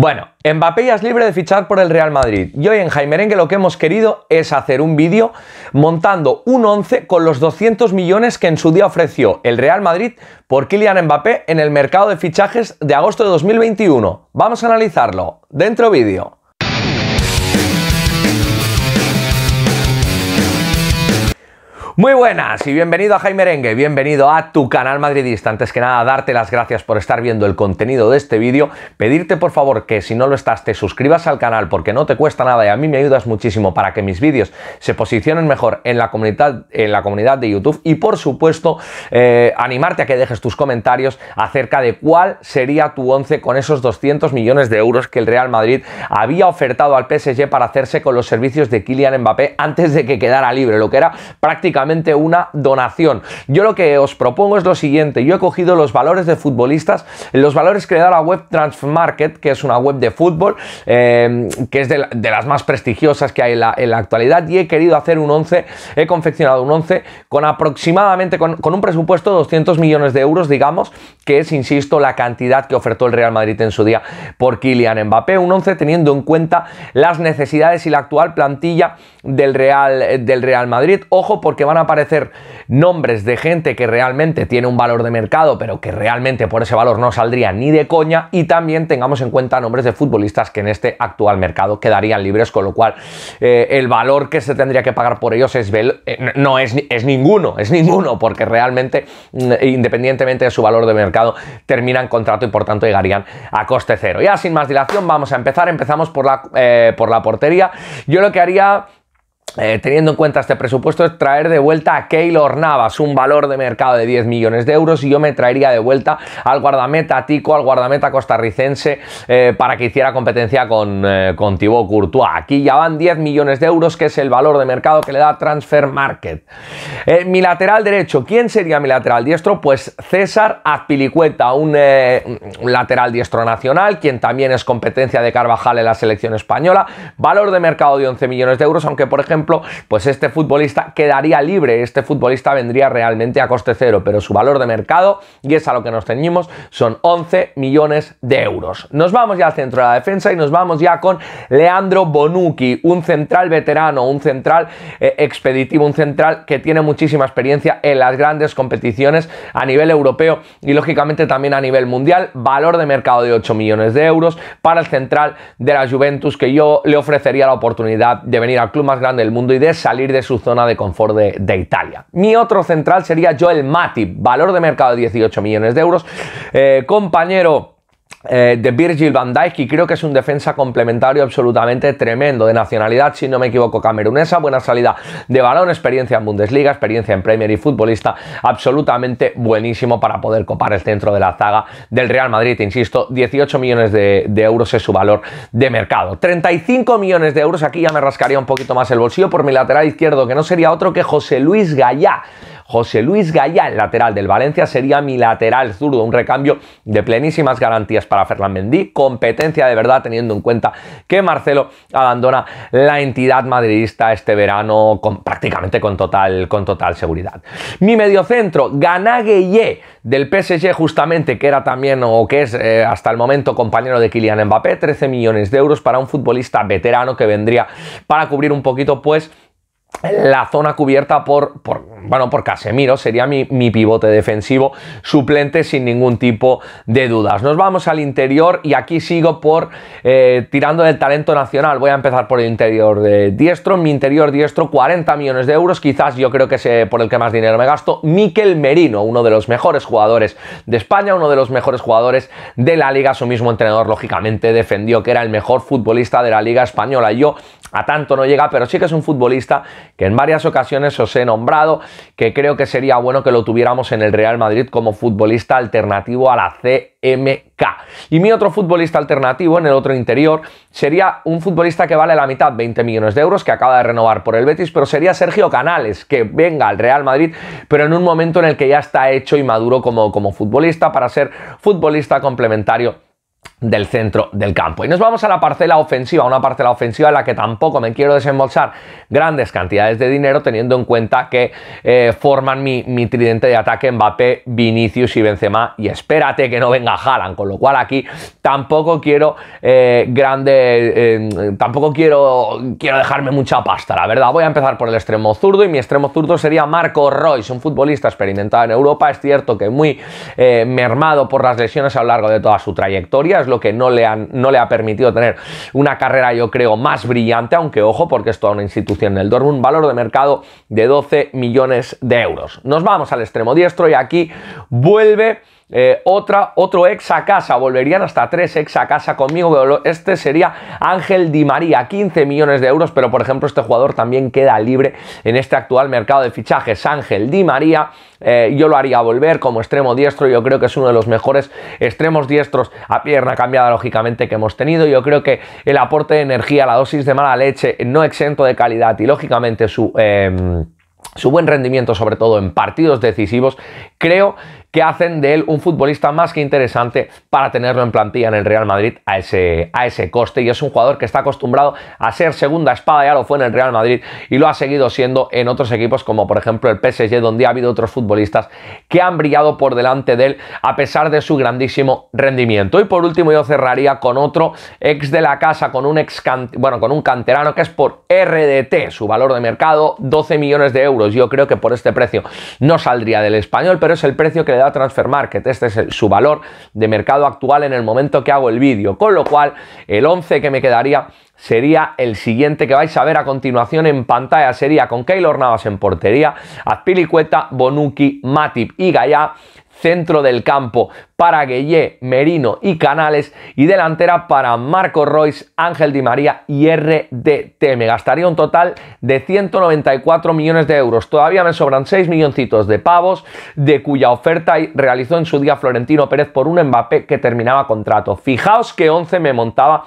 Bueno, Mbappé ya es libre de fichar por el Real Madrid. Y hoy en que lo que hemos querido es hacer un vídeo montando un 11 con los 200 millones que en su día ofreció el Real Madrid por Kylian Mbappé en el mercado de fichajes de agosto de 2021. Vamos a analizarlo. Dentro vídeo. Muy buenas y bienvenido a Jaime Rengue, bienvenido a tu canal madridista. Antes que nada, darte las gracias por estar viendo el contenido de este vídeo. Pedirte por favor que si no lo estás te suscribas al canal porque no te cuesta nada y a mí me ayudas muchísimo para que mis vídeos se posicionen mejor en la comunidad, en la comunidad de YouTube y por supuesto eh, animarte a que dejes tus comentarios acerca de cuál sería tu 11 con esos 200 millones de euros que el Real Madrid había ofertado al PSG para hacerse con los servicios de Kylian Mbappé antes de que quedara libre, lo que era prácticamente una donación. Yo lo que os propongo es lo siguiente, yo he cogido los valores de futbolistas, los valores que le da la web Transmarket, que es una web de fútbol, em, que es de, las más prestigiosas que hay en la, actualidad, y he querido hacer un 11, he confeccionado un 11 con aproximadamente, con, un presupuesto de 200 millones de euros, digamos, que es, insisto, la cantidad que ofertó el Real Madrid en su día por Kylian Mbappé, un 11 teniendo en cuenta las necesidades y la actual plantilla del Real, eh, del Real Madrid. Ojo porque van a aparecer nombres de gente que realmente tiene un valor de mercado, pero que realmente por ese valor no saldría ni de coña. Y también tengamos en cuenta nombres de futbolistas que en este actual mercado quedarían libres, con lo cual eh, el valor que se tendría que pagar por ellos es eh, no es, es ninguno, es ninguno, porque realmente, mm, independientemente de su valor de mercado, terminan contrato y por tanto llegarían a coste cero. Ya sin más dilación, vamos a empezar. Empezamos por la, por la portería. Yo lo que haría eh, teniendo en cuenta este presupuesto, es traer de vuelta a Keylor Navas, un valor de mercado de 10 millones de euros, y yo me traería de vuelta al guardameta tico, al guardameta costarricense, eh, para que hiciera competencia con, eh, con Thibaut Courtois. Aquí ya van 10 millones de euros, que es el valor de mercado que le da Transfer Market. mi lateral derecho, ¿quién sería mi lateral diestro? Pues César Azpilicueta, un lateral diestro nacional, quien también es competencia de Carvajal en la selección española, valor de mercado de 11 millones de euros, aunque por ejemplo pues este futbolista quedaría libre, este futbolista vendría realmente a coste cero, pero su valor de mercado, y es a lo que nos ceñimos, son 11 millones de euros. Nos vamos ya al centro de la defensa y nos vamos ya con Leandro Bonucci, un central veterano, un central eh, expeditivo, un central que tiene muchísima experiencia en las grandes competiciones a nivel europeo y lógicamente también a nivel mundial, valor de mercado de 8 millones de euros para el central de la Juventus que yo le ofrecería la oportunidad de venir al club más grande mundo y de salir de su zona de confort de, Italia. Mi otro central sería Joel Matip, valor de mercado de 18 millones de euros. Eh, compañero eh, de Virgil van Dijk y creo que es un defensa complementario absolutamente tremendo, de nacionalidad, si no me equivoco, camerunesa, buena salida de balón, experiencia en Bundesliga, experiencia en Premier y futbolista absolutamente buenísimo para poder copar el centro de la zaga del Real Madrid, insisto, 18 millones de, de euros es su valor de mercado. 35 millones de euros, aquí ya me rascaría un poquito más el bolsillo por mi lateral izquierdo, que no sería otro que José Luis Gallá, José Luis el lateral del Valencia, sería mi lateral zurdo, un recambio de plenísimas garantías para Fernán Mendy, competencia de verdad teniendo en cuenta que Marcelo abandona la entidad madridista este verano con, prácticamente con total, con total seguridad. Mi mediocentro, Ganagueye, del PSG justamente, que era también o que es eh, hasta el momento compañero de Kylian Mbappé, 13 millones de euros para un futbolista veterano que vendría para cubrir un poquito pues la zona cubierta por, por, bueno, por Casemiro, sería mi, pivote defensivo suplente sin ningún tipo de dudas. Nos vamos al interior y aquí sigo por eh, tirando del talento nacional. Voy a empezar por el interior de diestro. Mi interior diestro, 40 millones de euros, quizás yo creo que es eh, por el que más dinero me gasto. Miquel Merino, uno de los mejores jugadores de España, uno de los mejores jugadores de la liga. Su mismo entrenador, lógicamente, defendió que era el mejor futbolista de la liga española. Yo a tanto no llega, pero sí que es un futbolista que en varias ocasiones os he nombrado, que creo que sería bueno que lo tuviéramos en el Real Madrid como futbolista alternativo a la CMK. Y mi otro futbolista alternativo en el otro interior sería un futbolista que vale la mitad, 20 millones de euros, que acaba de renovar por el Betis, pero sería Sergio Canales, que venga al Real Madrid, pero en un momento en el que ya está hecho y maduro como, como futbolista para ser futbolista complementario del centro del campo. Y nos vamos a la parcela ofensiva, una parcela ofensiva en la que tampoco me quiero desembolsar grandes cantidades de dinero, teniendo en cuenta que eh, forman mi, tridente de ataque Mbappé, Vinicius y Benzema, y espérate que no venga Jalan con lo cual aquí tampoco quiero eh, grande, eh, tampoco quiero, quiero dejarme mucha pasta, la verdad. Voy a empezar por el extremo zurdo, y mi extremo zurdo sería Marco Royce, un futbolista experimentado en Europa, es cierto que muy mermado por las lesiones a lo largo de toda su trayectoria, lo que no le, no le ha permitido tener una carrera, yo creo, más brillante, aunque ojo, porque es toda una institución del un valor de mercado de 12 millones de euros. Nos vamos al extremo diestro y aquí vuelve eh, otra, otro ex a casa, volverían hasta tres ex a casa conmigo. Este sería Ángel Di María, 15 millones de euros, pero por ejemplo este jugador también queda libre en este actual mercado de fichajes. Ángel Di María, eh, yo lo haría volver como extremo diestro, yo creo que es uno de los mejores extremos diestros a pierna cambiada lógicamente que hemos tenido. Yo creo que el aporte de energía, la dosis de mala leche, no exento de calidad y lógicamente su... Em, su buen rendimiento, sobre todo en partidos decisivos, creo que hacen de él un futbolista más que interesante para tenerlo en plantilla en el Real Madrid a ese, a ese coste. Y es un jugador que está acostumbrado a ser segunda espada, ya lo fue en el Real Madrid y lo ha seguido siendo en otros equipos como por ejemplo el PSG, donde ha habido otros futbolistas que han brillado por delante de él a pesar de su grandísimo rendimiento. Y por último yo cerraría con otro ex de la casa, con un ex bueno, con un canterano que es por RDT, su valor de mercado 12 millones de euros. Yo creo que por este precio no saldría del español, pero es el precio que da Transfer Market. Este es su valor de mercado actual en el momento que hago el vídeo. Con lo cual, el 11 que me quedaría sería el siguiente que vais a ver a continuación en pantalla. Sería con Keylor Navas en portería, Azpilicueta, Bonucci, Matip y Gaya centro del campo para Guelle, Merino y Canales y delantera para Marco Royce, Ángel Di María y RDT. Me gastaría un total de 194 millones de euros. Todavía me sobran 6 milloncitos de pavos, de cuya oferta realizó en su día Florentino Pérez por un Mbappé que terminaba contrato. Fijaos que 11 me montaba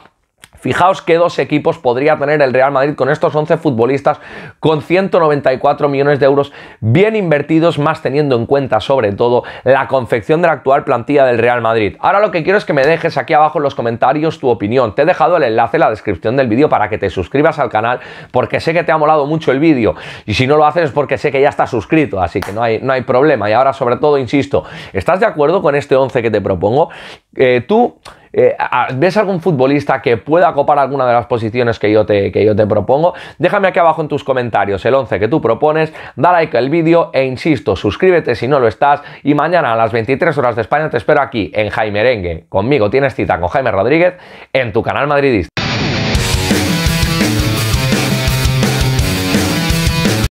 Fijaos qué dos equipos podría tener el Real Madrid con estos 11 futbolistas con 194 millones de euros bien invertidos, más teniendo en cuenta sobre todo la confección de la actual plantilla del Real Madrid. Ahora lo que quiero es que me dejes aquí abajo en los comentarios tu opinión. Te he dejado el enlace en la descripción del vídeo para que te suscribas al canal porque sé que te ha molado mucho el vídeo y si no lo haces es porque sé que ya estás suscrito, así que no hay, no hay problema. Y ahora sobre todo, insisto, ¿estás de acuerdo con este 11 que te propongo? Eh, tú... Eh, ¿Ves algún futbolista que pueda acopar alguna de las posiciones que yo, te, que yo te propongo? Déjame aquí abajo en tus comentarios el 11 que tú propones, da like al vídeo e insisto, suscríbete si no lo estás y mañana a las 23 horas de España te espero aquí en Jaime Rengue. Conmigo tienes cita con Jaime Rodríguez en tu canal madridista.